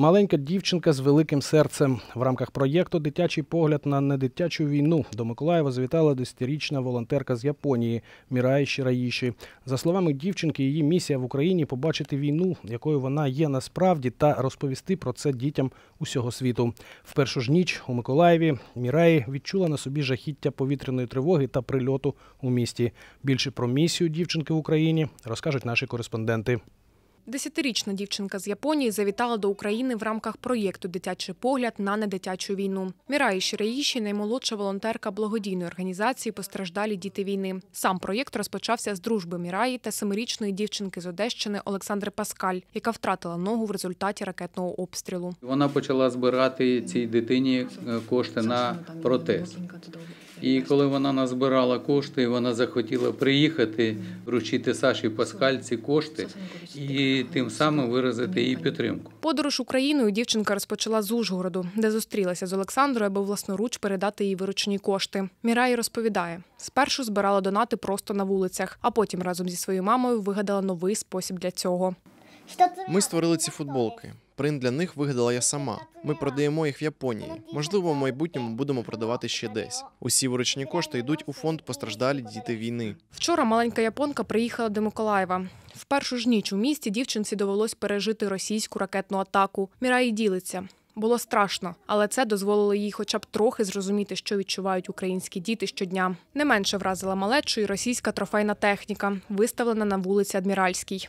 Маленька дівчинка з великим серцем в рамках проєкту Дитячий погляд на недитячу війну до Миколаєва звітала 10-річна волонтерка з Японії Мірай Раїші. За словами дівчинки, її місія в Україні побачити війну, якою вона є насправді, та розповісти про це дітям усього світу. В першу ж ніч у Миколаєві Міраї відчула на собі жахіття повітряної тривоги та прильоту у місті. Більше про місію дівчинки в Україні розкажуть наші кореспонденти. Десятирічна дівчинка з Японії завітала до України в рамках проєкту Дитячий погляд на недитячу війну. Міраї щираїші наймолодша волонтерка благодійної організації Постраждалі діти війни. Сам проєкт розпочався з дружби Міраї та семирічної дівчинки з Одещини Олександри Паскаль, яка втратила ногу в результаті ракетного обстрілу. Вона почала збирати цій дитині е, кошти на протез. І коли вона назбирала кошти, вона захотіла приїхати вручити Саші Паскаль кошти і тим самим виразити її підтримку. Подорож Україною дівчинка розпочала з Ужгороду, де зустрілася з Олександрою, аби власноруч передати їй виручені кошти. Мірай розповідає, спершу збирала донати просто на вулицях, а потім разом зі своєю мамою вигадала новий спосіб для цього. Ми створили ці футболки. Принт для них вигадала я сама. Ми продаємо їх в Японії. Можливо, в майбутньому будемо продавати ще десь. Усі вручні кошти йдуть у фонд постраждалі діти війни. Вчора маленька японка приїхала до Миколаєва. В першу ж ніч у місті дівчинці довелось пережити російську ракетну атаку. Міра і ділиться. Було страшно, але це дозволило їй, хоча б трохи зрозуміти, що відчувають українські діти щодня. Не менше вразила малечу і російська трофейна техніка, виставлена на вулиці Адміральській.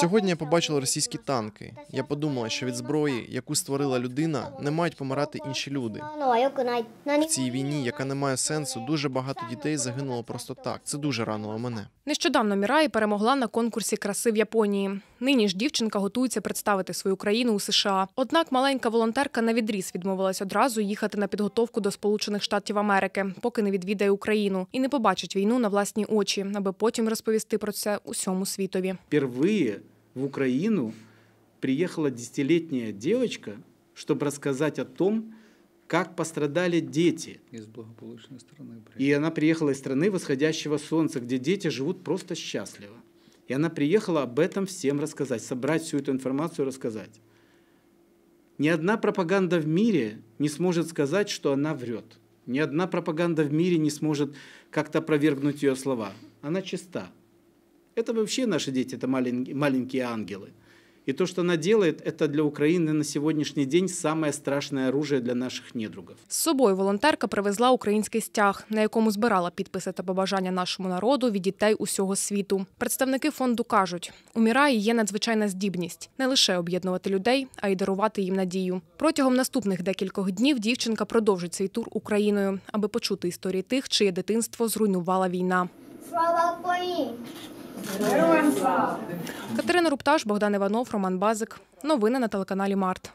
Сьогодні я побачила російські танки. Я подумала, що від зброї, яку створила людина, не мають помирати інші люди. В цій війні, яка не має сенсу, дуже багато дітей загинуло просто так. Це дуже ранило мене. Нещодавно Мірай перемогла на конкурсі краси в Японії. Нині ж дівчинка готується представити свою країну у США. Однак маленька волонтерка волонтерка на відріз відмовилась одразу їхати на підготовку до Сполучених Штатів Америки, поки не відвідає Україну і не побачить війну на власні очі, аби потім розповісти про це усьому світові. Вперше в Україну приїхала десятилітня дівчинка, щоб розказати про том. как пострадали діти із благополучної сторони. И она приехала из страны восходящего солнца, где дети живут просто щасливо, і вона приїхала об этом всім розказати, собрать всю эту информацию и Ни одна пропаганда в мире не сможет сказать, что она врет. Ни одна пропаганда в мире не сможет как-то опровергнуть ее слова. Она чиста. Это вообще наши дети, это маленькие, маленькие ангелы – И то, что она делает, это для Украины на сегодняшний день самое страшное оружие для наших недругов. З собою волонтерка привезла український стяг, на якому збирала підписи та побажання нашому народу від дітей усього світу. Представники фонду кажуть, у Міраї є надзвичайна здібність не лише об'єднувати людей, а й дарувати їм надію. Протягом наступних декількох днів дівчинка продовжить свій тур Україною, аби почути історії тих, чиє дитинство зруйнувала війна. Слава Україні! Катерина Рупташ, Богдан Іванов, Роман Базик. Новини на телеканалі Март.